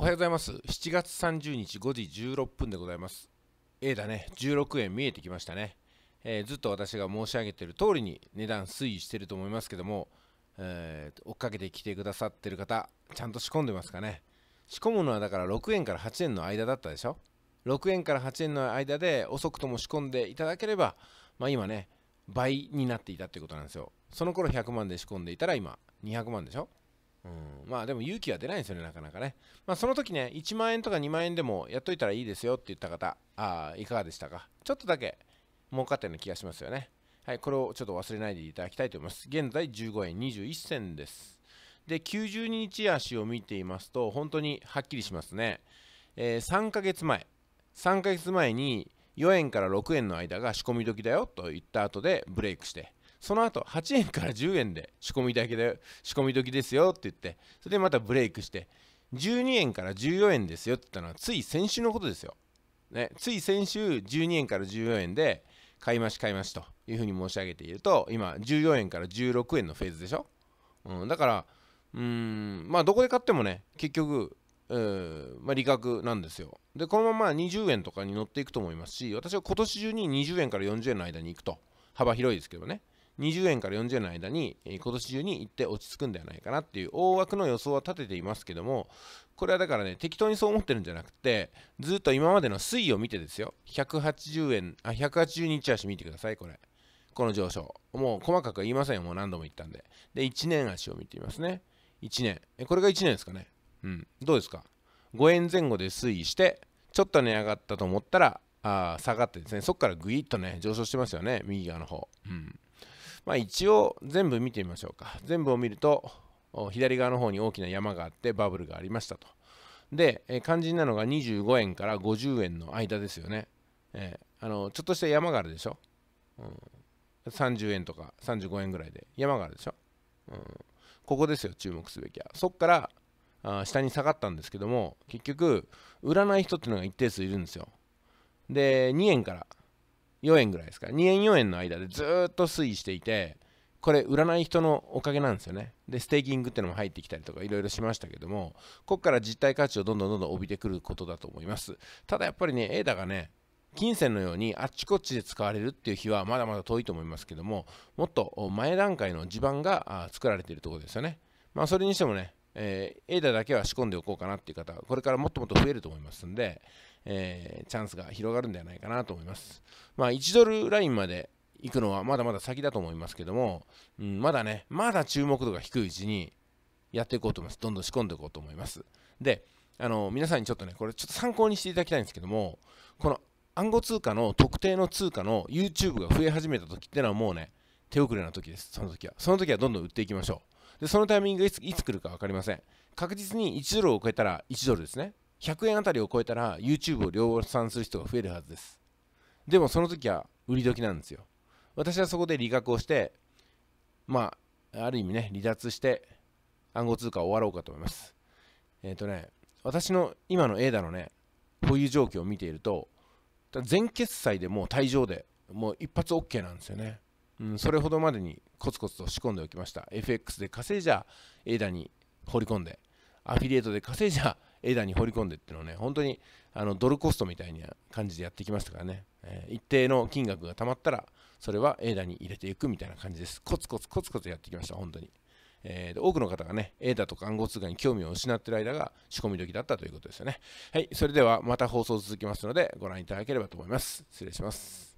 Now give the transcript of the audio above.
おはようございます。7月30日5時16分でございます。A だね、16円見えてきましたね。えー、ずっと私が申し上げている通りに値段推移してると思いますけども、えー、追っかけてきてくださってる方、ちゃんと仕込んでますかね。仕込むのはだから6円から8円の間だったでしょ。6円から8円の間で遅くとも仕込んでいただければ、まあ今ね、倍になっていたってことなんですよ。その頃100万で仕込んでいたら今200万でしょ。うん、まあでも勇気は出ないんですよね、なかなかね。まあその時ね、1万円とか2万円でもやっといたらいいですよって言った方、あいかがでしたかちょっとだけ儲かったような気がしますよね。はい、これをちょっと忘れないでいただきたいと思います。現在15円21銭です。で、90日足を見ていますと、本当にはっきりしますね。えー、3ヶ月前、3ヶ月前に4円から6円の間が仕込み時だよと言った後でブレイクして、その後8円から10円で仕込みだけ仕込み時ですよって言ってそれでまたブレイクして12円から14円ですよって言ったのはつい先週のことですよ、ね、つい先週12円から14円で買い増し買い増しというふうに申し上げていると今14円から16円のフェーズでしょ、うん、だからうんまあどこで買ってもね結局まあ、利確なんですよ。で、このまま20円とかに乗っていくと思いますし、私は今年中に20円から40円の間に行くと、幅広いですけどね、20円から40円の間に、え今年中に行って落ち着くんではないかなっていう大枠の予想は立てていますけども、これはだからね、適当にそう思ってるんじゃなくて、ずっと今までの推移を見てですよ、180円、あ、180日足見てください、これ。この上昇。もう細かくは言いませんよ、もう何度も言ったんで。で、1年足を見てみますね。1年。え、これが1年ですかね。うん。どうですか ?5 円前後で推移して、ちょっと値上がったと思ったら、あ下がってですね、そこからぐいっとね、上昇してますよね、右側の方。うん。まあ、一応全部見てみましょうか全部を見ると左側の方に大きな山があってバブルがありましたとで、え肝心なのが25円から50円の間ですよね、えー、あのちょっとした山があるでしょ、うん、30円とか35円ぐらいで山があるでしょ、うん、ここですよ注目すべきはそこからあ下に下がったんですけども結局売らない人っていうのが一定数いるんですよで2円から4円ぐらいですから2円4円の間でずっと推移していてこれ売らない人のおかげなんですよねでステーキングってのも入ってきたりとかいろいろしましたけどもここから実体価値をどんどんどんどん帯びてくることだと思いますただやっぱりねエーダがね金銭のようにあっちこっちで使われるっていう日はまだまだ遠いと思いますけどももっと前段階の地盤が作られているところですよねまあそれにしてもねえー、エーダだけは仕込んでおこうかなっていう方これからもっともっと増えると思いますんでえー、チャンスが広がるんではないかなと思います。まあ、1ドルラインまで行くのはまだまだ先だと思いますけども、うん、まだね、まだ注目度が低いうちにやっていこうと思います。どんどん仕込んでいこうと思います。で、あの皆さんにちょっとね、これちょっと参考にしていただきたいんですけども、この暗号通貨の特定の通貨の YouTube が増え始めた時ってのはもうね、手遅れな時です、その時は。その時はどんどん売っていきましょう。で、そのタイミングがいつ来るか分かりません。確実に1ドルを超えたら1ドルですね。100円あたりを超えたら YouTube を量産する人が増えるはずですでもその時は売り時なんですよ私はそこで利確をしてまあある意味ね離脱して暗号通貨を終わろうかと思いますえっ、ー、とね私の今の A a のね保有状況を見ていると全決済でもう退場でもう一発 OK なんですよね、うん、それほどまでにコツコツと仕込んでおきました FX で稼いじゃ A a に放り込んでアフィリエイトで稼いじゃ枝に放り込んでっていうのをね本当にあのドルコストみたいな感じでやってきましたからね、えー、一定の金額がたまったらそれはエダに入れていくみたいな感じですコツコツコツコツやってきました本当に、えー、多くの方がねエダとか暗号通貨に興味を失ってる間が仕込み時だったということですよねはいそれではまた放送続きますのでご覧いただければと思います失礼します